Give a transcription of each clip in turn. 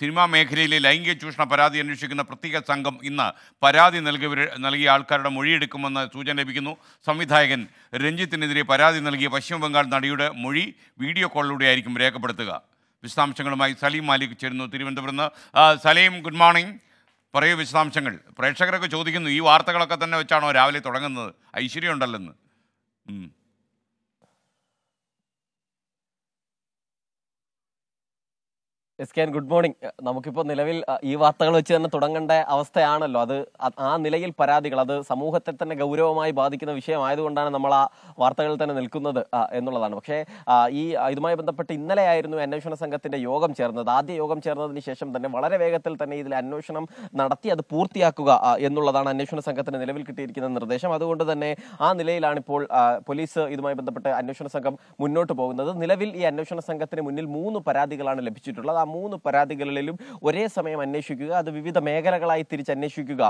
cinema മേഖലയിലെ ലൈംഗിക ചൂഷണ പരാതി അന്വേഷിക്കുന്ന പ്രത്യേക സംഘം ഇന്ന് പരാതി നൽകിയവർ നൽകിയ ആൾക്കാരുടെ മൊഴിയെടുക്കുമെന്ന് സൂചന ലഭിക്കുന്നു സംവിധായകൻ രഞ്ജിത്തിനെതിരെ പരാതി നൽകിയ പശ്ചിമബംഗാൾ നടിയുടെ മൊഴി വീഡിയോ കോളിലൂടെ ആയിരിക്കും രേഖപ്പെടുത്തുക വിശദാംശങ്ങളുമായി സലീം മാലിക് ചേരുന്നു തിരുവനന്തപുരം സലീം ഗുഡ് മോർണിംഗ് പറയൂ വിശദാംശങ്ങൾ പ്രേക്ഷകരൊക്കെ ചോദിക്കുന്നു ഈ വാർത്തകളൊക്കെ തന്നെ വെച്ചാണോ രാവിലെ തുടങ്ങുന്നത് ഐശ്വര്യം ഉണ്ടല്ലെന്ന് എസ് കെ ഗുഡ് മോർണിംഗ് നമുക്കിപ്പോൾ നിലവിൽ ഈ വാർത്തകൾ വെച്ച് തന്നെ തുടങ്ങേണ്ട അവസ്ഥയാണല്ലോ അത് ആ നിലയിൽ പരാതികൾ അത് സമൂഹത്തെ തന്നെ ഗൗരവമായി ബാധിക്കുന്ന വിഷയമായതുകൊണ്ടാണ് നമ്മൾ ആ വാർത്തകളിൽ തന്നെ നിൽക്കുന്നത് എന്നുള്ളതാണ് പക്ഷേ ഈ ഇതുമായി ബന്ധപ്പെട്ട് ഇന്നലെയായിരുന്നു അന്വേഷണ സംഘത്തിൻ്റെ യോഗം ചേർന്നത് ആദ്യ യോഗം ചേർന്നതിന് ശേഷം തന്നെ വളരെ വേഗത്തിൽ തന്നെ ഇതിൽ അന്വേഷണം നടത്തി അത് പൂർത്തിയാക്കുക എന്നുള്ളതാണ് അന്വേഷണ സംഘത്തിന് നിലവിൽ കിട്ടിയിരിക്കുന്ന നിർദ്ദേശം അതുകൊണ്ട് തന്നെ ആ നിലയിലാണ് ഇപ്പോൾ പോലീസ് ഇതുമായി ബന്ധപ്പെട്ട് അന്വേഷണ സംഘം മുന്നോട്ട് പോകുന്നത് നിലവിൽ ഈ അന്വേഷണ സംഘത്തിന് മുന്നിൽ മൂന്ന് പരാതികളാണ് ലഭിച്ചിട്ടുള്ളത് ആ മൂന്ന് പരാതികളിലും ഒരേ സമയം അന്വേഷിക്കുക അത് വിവിധ മേഖലകളായി തിരിച്ചന്വേഷിക്കുക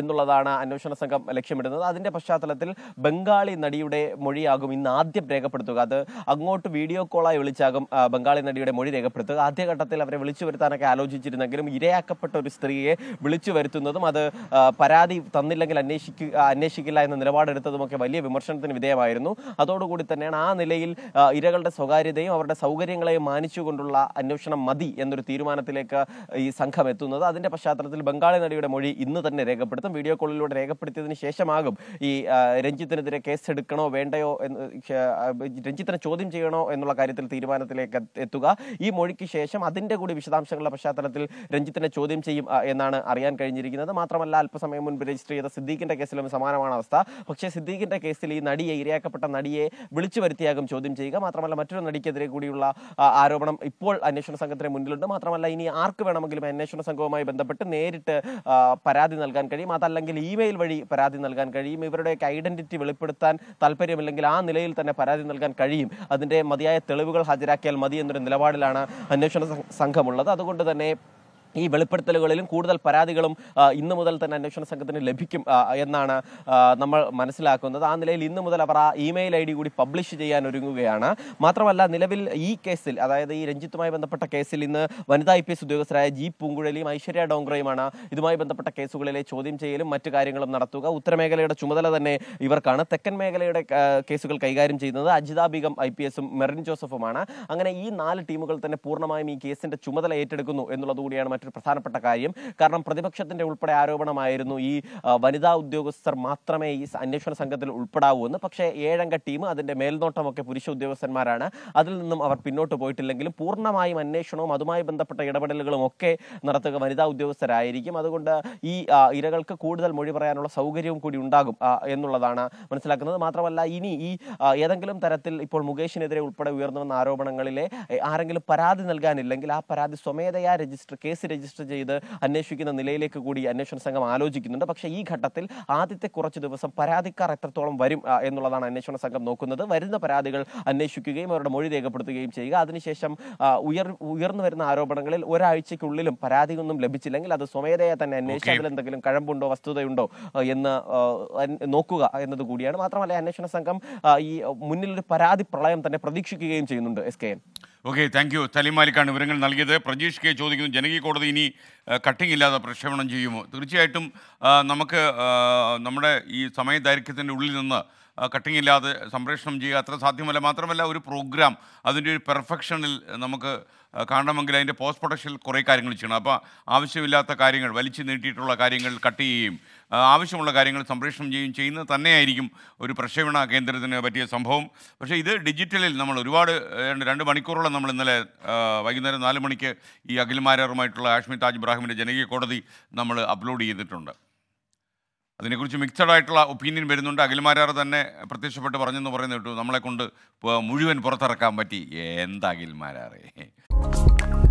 എന്നുള്ളതാണ് അന്വേഷണ സംഘം ലക്ഷ്യമിടുന്നത് അതിൻ്റെ പശ്ചാത്തലത്തിൽ ബംഗാളി നടിയുടെ മൊഴിയാകും ഇന്ന് ആദ്യം രേഖപ്പെടുത്തുക അത് അങ്ങോട്ട് വീഡിയോ കോളായി വിളിച്ചാകും ബംഗാളി നടിയുടെ മൊഴി രേഖപ്പെടുത്തുക ആദ്യഘട്ടത്തിൽ അവരെ വിളിച്ചു വരുത്താനൊക്കെ ആലോചിച്ചിരുന്നെങ്കിലും ഇരയാക്കപ്പെട്ട ഒരു സ്ത്രീയെ വിളിച്ചു വരുത്തുന്നതും അത് പരാതി തന്നില്ലെങ്കിൽ അന്വേഷിക്കുക അന്വേഷിക്കില്ല എന്ന നിലപാടെടുത്തതുമൊക്കെ വലിയ വിമർശനത്തിന് വിധേയമായിരുന്നു അതോടുകൂടി തന്നെയാണ് ആ നിലയിൽ ഇരകളുടെ സ്വകാര്യതയും അവരുടെ സൗകര്യങ്ങളെയും മാനിച്ചുകൊണ്ടുള്ള അന്വേഷണം മതി എന്നൊരു തീരുമാനത്തിലേക്ക് ഈ സംഘം എത്തുന്നത് അതിൻ്റെ പശ്ചാത്തലത്തിൽ ബംഗാളി നടിയുടെ മൊഴി ഇന്ന് തന്നെ രേഖപ്പെടുത്തും വീഡിയോ കോളിലൂടെ രേഖപ്പെടുത്തിയതിന് ശേഷമാകും ഈ രഞ്ജിത്തിനെതിരെ കേസ് എടുക്കണോ വേണ്ടയോ എന്ന് രഞ്ജിത്തിനെ ചോദ്യം ചെയ്യണോ എന്നുള്ള കാര്യത്തിൽ തീരുമാനത്തിലേക്ക് എത്തുക ഈ മൊഴിക്ക് ശേഷം അതിൻ്റെ കൂടി വിശദാംശങ്ങളുടെ പശ്ചാത്തലത്തിൽ രഞ്ജിത്തിനെ ചോദ്യം ചെയ്യും എന്നാണ് അറിയാൻ കഴിഞ്ഞിരിക്കുന്നത് മാത്രമല്ല അല്പസമയം മുൻപ് രജിസ്റ്റർ ചെയ്ത സിദ്ദീഖിന്റെ കേസിലും സമാനമാണ് അവസ്ഥ പക്ഷേ സിദ്ദീഖിന്റെ കേസിൽ ഈ നടിയെ ഇരയാക്കപ്പെട്ട നടിയെ വിളിച്ചു വരുത്തിയാകും ചോദ്യം ചെയ്യുക മാത്രമല്ല മറ്റൊരു നടിക്കെതിരെ കൂടിയുള്ള ആരോപണം ഇപ്പോൾ അന്വേഷണ സംഘത്തിന് മുന്നിൽ ഉണ്ട് മാത്രമല്ല ഇനി ആർക്ക് വേണമെങ്കിലും അന്വേഷണ സംഘവുമായി ബന്ധപ്പെട്ട് നേരിട്ട് പരാതി നൽകാൻ കഴിയും അതല്ലെങ്കിൽ ഇമെയിൽ വഴി പരാതി നൽകാൻ കഴിയും ഇവരുടെയൊക്കെ ഐഡന്റിറ്റി വെളിപ്പെടുത്താൻ താല്പര്യമില്ലെങ്കിൽ ആ നിലയിൽ തന്നെ പരാതി നൽകാൻ കഴിയും അതിൻ്റെ മതിയായ തെളിവുകൾ ഹാജരാക്കിയാൽ മതി എന്നൊരു നിലപാടിലാണ് അന്വേഷണ സംഘമുള്ളത് അതുകൊണ്ട് തന്നെ ഈ വെളിപ്പെടുത്തലുകളിലും കൂടുതൽ പരാതികളും ഇന്ന് മുതൽ തന്നെ അന്വേഷണ സംഘത്തിന് ലഭിക്കും എന്നാണ് നമ്മൾ മനസ്സിലാക്കുന്നത് ആ നിലയിൽ ഇന്ന് മുതൽ അവർ ആ ഇമെയിൽ ഐ ഡി കൂടി പബ്ലിഷ് ചെയ്യാൻ ഒരുങ്ങുകയാണ് മാത്രമല്ല നിലവിൽ ഈ കേസിൽ അതായത് ഈ രഞ്ജിത്തുമായി ബന്ധപ്പെട്ട കേസിൽ ഇന്ന് വനിതാ ഐ പി എസ് ഉദ്യോഗസ്ഥരായ ജി പൂങ്കുഴലിയും ഐശ്വര്യ ഡോങ്ക്രയുമാണ് ഇതുമായി ബന്ധപ്പെട്ട കേസുകളിലെ ചോദ്യം ചെയ്യലും മറ്റു കാര്യങ്ങളും നടത്തുക ഉത്തരമേഖലയുടെ ചുമതല തന്നെ ഇവർക്കാണ് തെക്കൻ മേഖലയുടെ കേസുകൾ കൈകാര്യം ചെയ്യുന്നത് അജിത ബീഗം ഐ പി എസും മെറിൻ ജോസഫുമാണ് അങ്ങനെ ഈ നാല് ടീമുകൾ തന്നെ പൂർണ്ണമായും ഈ കേസിന്റെ ചുമതല ഏറ്റെടുക്കുന്നു എന്നുള്ളത് കൂടിയാണ് മറ്റൊരു പ്രധാനപ്പെട്ട കാര്യം കാരണം പ്രതിപക്ഷത്തിൻ്റെ ഉൾപ്പെടെ ആരോപണമായിരുന്നു ഈ വനിതാ ഉദ്യോഗസ്ഥർ മാത്രമേ ഈ അന്വേഷണ സംഘത്തിൽ ഉൾപ്പെടാവൂ എന്ന് പക്ഷേ ഏഴംഗ ടീം അതിൻ്റെ മേൽനോട്ടമൊക്കെ പുരുഷ ഉദ്യോഗസ്ഥന്മാരാണ് അതിൽ നിന്നും അവർ പിന്നോട്ട് പോയിട്ടില്ലെങ്കിലും പൂർണ്ണമായും അന്വേഷണവും അതുമായി ബന്ധപ്പെട്ട ഇടപെടലുകളും ഒക്കെ നടത്തുക വനിതാ ഉദ്യോഗസ്ഥരായിരിക്കും അതുകൊണ്ട് ഈ ഇരകൾക്ക് കൂടുതൽ മൊഴി പറയാനുള്ള സൗകര്യവും കൂടി ഉണ്ടാകും എന്നുള്ളതാണ് മനസ്സിലാക്കുന്നത് മാത്രമല്ല ഇനി ഈ ഏതെങ്കിലും തരത്തിൽ ഇപ്പോൾ മുകേഷിനെതിരെ ഉൾപ്പെടെ ഉയർന്നു വന്ന ആരോപണങ്ങളിലെ ആരെങ്കിലും പരാതി നൽകാനില്ലെങ്കിൽ ആ പരാതി സ്വമേധയാ രജിസ്റ്റർ കേസ് രജിസ്റ്റർ ചെയ്ത് അന്വേഷിക്കുന്ന നിലയിലേക്ക് കൂടി അന്വേഷണ സംഘം ആലോചിക്കുന്നുണ്ട് പക്ഷേ ഈ ഘട്ടത്തിൽ ആദ്യത്തെ കുറച്ച് ദിവസം പരാതിക്കാർ എത്രത്തോളം വരും എന്നുള്ളതാണ് അന്വേഷണ സംഘം നോക്കുന്നത് വരുന്ന പരാതികൾ അന്വേഷിക്കുകയും അവരുടെ മൊഴി രേഖപ്പെടുത്തുകയും ചെയ്യുക അതിനുശേഷം ഉയർ ഉയർന്നു വരുന്ന ആരോപണങ്ങളിൽ ഒരാഴ്ചയ്ക്കുള്ളിലും പരാതിയൊന്നും ലഭിച്ചില്ലെങ്കിൽ അത് സ്വമേധയാ തന്നെ അന്വേഷിച്ച് എന്തെങ്കിലും കഴമ്പുണ്ടോ വസ്തുതയുണ്ടോ എന്ന് നോക്കുക എന്നത് കൂടിയാണ് മാത്രമല്ല അന്വേഷണ സംഘം ഈ മുന്നിലൊരു പരാതി പ്രളയം തന്നെ പ്രതീക്ഷിക്കുകയും ചെയ്യുന്നുണ്ട് S K N okay thank you തലിമാലിക്കാണ് വിവരങ്ങൾ നൽകിയത് പ്രജീഷ് കെ ചോദിക്കുന്നു ജനകീയ കോടതി ഇനി കട്ടിംഗ് ഇല്ലാതെ പ്രക്ഷേപണം ചെയ്യുമോ തീർച്ചയായിട്ടും നമുക്ക് നമ്മുടെ ഈ സമയദൈർഘ്യത്തിൻ്റെ ഉള്ളിൽ നിന്ന് കട്ടിംഗ് ഇല്ലാതെ സംപ്രേഷണം ചെയ്യുക അത്ര സാധ്യമല്ല മാത്രമല്ല ഒരു പ്രോഗ്രാം അതിൻ്റെ ഒരു പെർഫെക്ഷനിൽ നമുക്ക് കാണണമെങ്കിൽ അതിൻ്റെ പോസ്റ്റ് പ്രൊഡക്ഷനിൽ കുറേ കാര്യങ്ങൾ ചെയ്യണം അപ്പോൾ ആവശ്യമില്ലാത്ത കാര്യങ്ങൾ വലിച്ചു നീട്ടിയിട്ടുള്ള കാര്യങ്ങൾ കട്ട് ചെയ്യുകയും ആവശ്യമുള്ള കാര്യങ്ങൾ സംപ്രേഷണം ചെയ്യുകയും ചെയ്യുന്നത് തന്നെയായിരിക്കും ഒരു പ്രക്ഷേപണ കേന്ദ്രത്തിന് പറ്റിയ സംഭവം പക്ഷേ ഇത് ഡിജിറ്റലിൽ നമ്മൾ ഒരുപാട് രണ്ട് മണിക്കൂറോളം നമ്മൾ ഇന്നലെ വൈകുന്നേരം നാല് മണിക്ക് ഈ അഖിൽമാരാറുമായിട്ടുള്ള ആഷ്മി താജ് ഇബ്രാഹിമിൻ്റെ ജനകീയ കോടതി നമ്മൾ അപ്ലോഡ് ചെയ്തിട്ടുണ്ട് അതിനെക്കുറിച്ച് മിക്സഡ് ആയിട്ടുള്ള ഒപ്പീനിയൻ വരുന്നുണ്ട് അഖിൽമാരാർ തന്നെ പ്രത്യക്ഷപ്പെട്ട് പറഞ്ഞെന്ന് പറയുന്ന കേട്ടു നമ്മളെ കൊണ്ട് മുഴുവൻ പുറത്തിറക്കാൻ പറ്റി എന്താ അഖിൽമാരാറേ